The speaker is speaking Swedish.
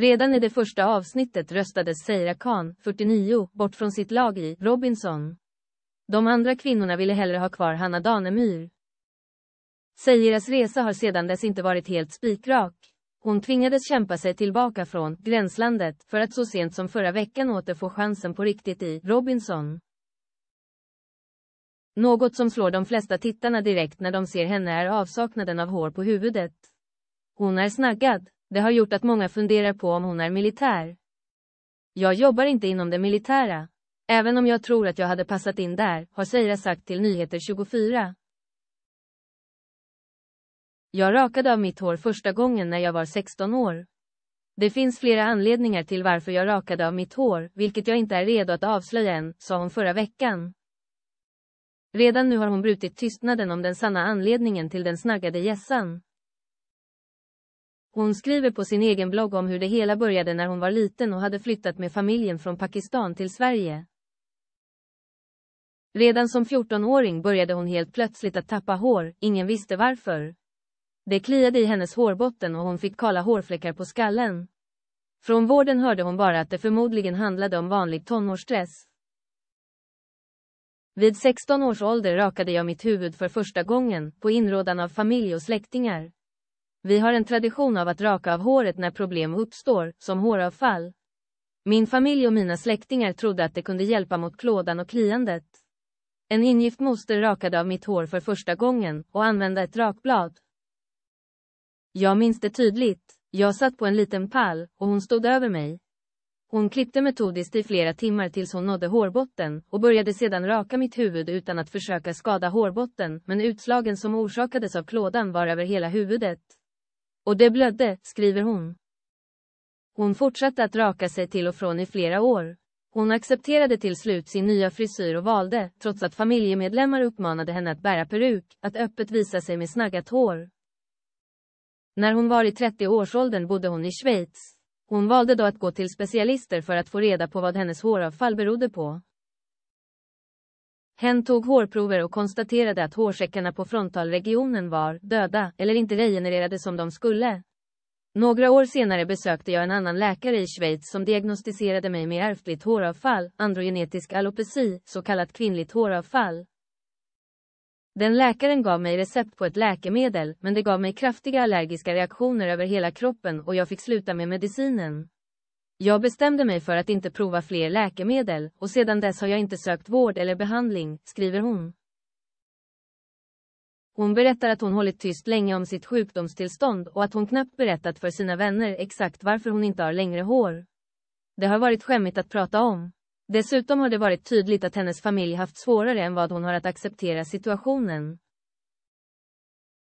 Redan i det första avsnittet röstades Seira Khan, 49, bort från sitt lag i Robinson. De andra kvinnorna ville hellre ha kvar Hanna Danemyr. Seiras resa har sedan dess inte varit helt spikrak. Hon tvingades kämpa sig tillbaka från gränslandet för att så sent som förra veckan åter få chansen på riktigt i Robinson. Något som slår de flesta tittarna direkt när de ser henne är avsaknaden av hår på huvudet. Hon är snaggad, det har gjort att många funderar på om hon är militär. Jag jobbar inte inom det militära. Även om jag tror att jag hade passat in där, har Seira sagt till Nyheter 24. Jag rakade av mitt hår första gången när jag var 16 år. Det finns flera anledningar till varför jag rakade av mitt hår, vilket jag inte är redo att avslöja än, sa hon förra veckan. Redan nu har hon brutit tystnaden om den sanna anledningen till den snaggade gässan. Hon skriver på sin egen blogg om hur det hela började när hon var liten och hade flyttat med familjen från Pakistan till Sverige. Redan som 14-åring började hon helt plötsligt att tappa hår, ingen visste varför. Det kliade i hennes hårbotten och hon fick kala hårfläckar på skallen. Från vården hörde hon bara att det förmodligen handlade om vanlig tonårsstress. Vid 16 års ålder rakade jag mitt huvud för första gången, på inrådan av familj och släktingar. Vi har en tradition av att raka av håret när problem uppstår, som håravfall. Min familj och mina släktingar trodde att det kunde hjälpa mot klådan och kliandet. En ingift moster rakade av mitt hår för första gången och använde ett rakblad. Jag minns det tydligt. Jag satt på en liten pall och hon stod över mig. Hon klippte metodiskt i flera timmar tills hon nådde hårbotten och började sedan raka mitt huvud utan att försöka skada hårbotten men utslagen som orsakades av klådan var över hela huvudet. Och det blödde, skriver hon. Hon fortsatte att raka sig till och från i flera år. Hon accepterade till slut sin nya frisyr och valde, trots att familjemedlemmar uppmanade henne att bära peruk, att öppet visa sig med snaggat hår. När hon var i 30-årsåldern bodde hon i Schweiz. Hon valde då att gå till specialister för att få reda på vad hennes håravfall berodde på. Hen tog hårprover och konstaterade att hårsäckarna på frontalregionen var döda eller inte regenererade som de skulle. Några år senare besökte jag en annan läkare i Schweiz som diagnostiserade mig med ärftligt håravfall, androgenetisk alopeci, så kallat kvinnligt håravfall. Den läkaren gav mig recept på ett läkemedel, men det gav mig kraftiga allergiska reaktioner över hela kroppen och jag fick sluta med medicinen. Jag bestämde mig för att inte prova fler läkemedel och sedan dess har jag inte sökt vård eller behandling, skriver hon. Hon berättar att hon hållit tyst länge om sitt sjukdomstillstånd och att hon knappt berättat för sina vänner exakt varför hon inte har längre hår. Det har varit skämmigt att prata om. Dessutom har det varit tydligt att hennes familj haft svårare än vad hon har att acceptera situationen.